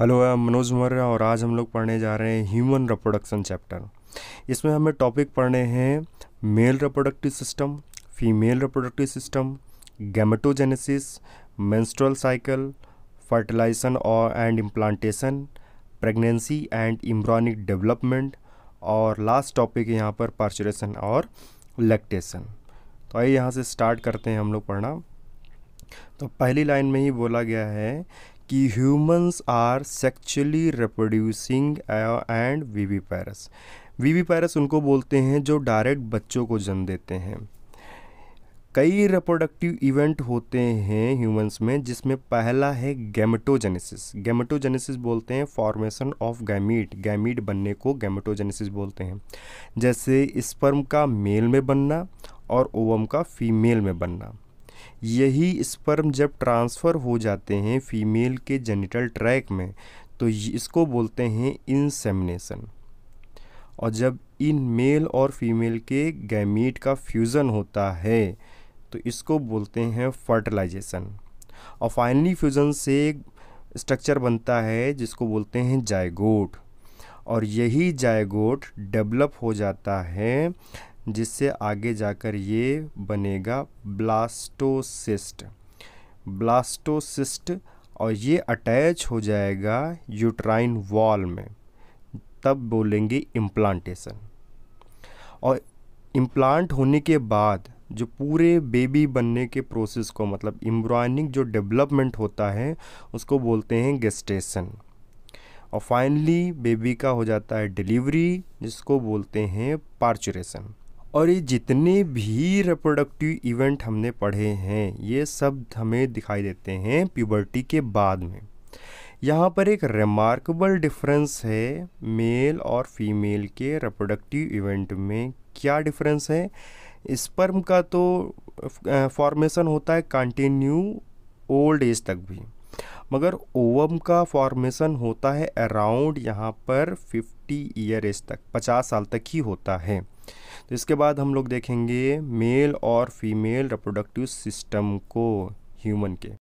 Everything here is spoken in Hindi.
हेलो आई मनोज मौर्या और आज हम लोग पढ़ने जा रहे हैं ह्यूमन रिप्रोडक्शन चैप्टर इसमें हमें टॉपिक पढ़ने हैं male reproductive system female reproductive system gametogenesis menstrual cycle fertilization और and implantation pregnancy and embryonic development और लास्ट टॉपिक यहाँ पर पार्चुरेशन और लैक्टेशन तो आइए यहाँ से स्टार्ट करते हैं हम लोग पढ़ना तो पहली लाइन में ही बोला गया है कि humans are sexually reproducing and viviparous viviparous उनको बोलते हैं जो डायरेक्ट बच्चों को जन्म देते हैं कई रिप्रोडक्टिव इवेंट होते हैं ह्यूमंस में जिसमें पहला है गैमेटोजेनेसिस गैमेटोजेनेसिस बोलते हैं फॉर्मेशन ऑफ गैमीट गैमीट बनने को गैमेटोजेनेसिस बोलते हैं जैसे स्पर्म का मेल में बनना और ओवम का फीमेल में बनना यही स्पर्म जब ट्रांसफ़र हो जाते हैं फीमेल के जेनिटल ट्रैक में तो इसको बोलते हैं इंसेमिनेशन और जब इन मेल और फीमेल के गैमीट का फ्यूज़न होता है तो इसको बोलते हैं फर्टिलाइजेशन और फाइनली फ्यूज़न से स्ट्रक्चर बनता है जिसको बोलते हैं जायगोट और यही जायगोट डेवलप हो जाता है जिससे आगे जाकर ये बनेगा ब्लास्टोसिस्ट ब्लास्टोसिस्ट और ये अटैच हो जाएगा यूट्राइन वॉल में तब बोलेंगे इम्प्लांटेशन और इम्प्लांट होने के बाद जो पूरे बेबी बनने के प्रोसेस को मतलब इम्ब्रॉनिक जो डेवलपमेंट होता है उसको बोलते हैं गेस्टेशन और फाइनली बेबी का हो जाता है डिलीवरी जिसको बोलते हैं पार्चुरेशन और ये जितने भी रिप्रोडक्टिव इवेंट हमने पढ़े हैं ये सब हमें दिखाई देते हैं प्यूबर्टी के बाद में यहाँ पर एक रिमार्केबल डिफरेंस है मेल और फीमेल के रिप्रोडक्टिव इवेंट में क्या डिफरेंस है स्पर्म का तो फॉर्मेशन होता है कंटिन्यू ओल्ड एज तक भी मगर ओवम का फॉर्मेशन होता है अराउंड यहाँ पर 50 ईयर एज तक 50 साल तक ही होता है तो इसके बाद हम लोग देखेंगे मेल और फीमेल रिप्रोडक्टिव सिस्टम को ह्यूमन के